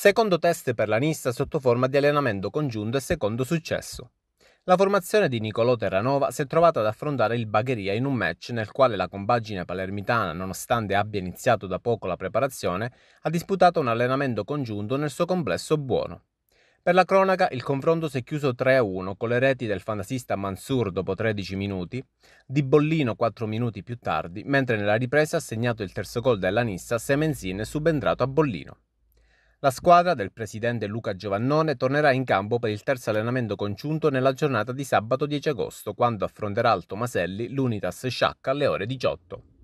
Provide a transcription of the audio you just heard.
Secondo test per la Nissa sotto forma di allenamento congiunto e secondo successo. La formazione di Nicolò Terranova si è trovata ad affrontare il Bagheria in un match nel quale la compagine palermitana, nonostante abbia iniziato da poco la preparazione, ha disputato un allenamento congiunto nel suo complesso buono. Per la cronaca, il confronto si è chiuso 3-1 con le reti del fantasista Mansur dopo 13 minuti, di Bollino 4 minuti più tardi, mentre nella ripresa ha segnato il terzo gol della Nissa Semenzin è subentrato a Bollino. La squadra del presidente Luca Giovannone tornerà in campo per il terzo allenamento congiunto nella giornata di sabato 10 agosto, quando affronterà il Tomaselli l'Unitas Sciacca alle ore 18.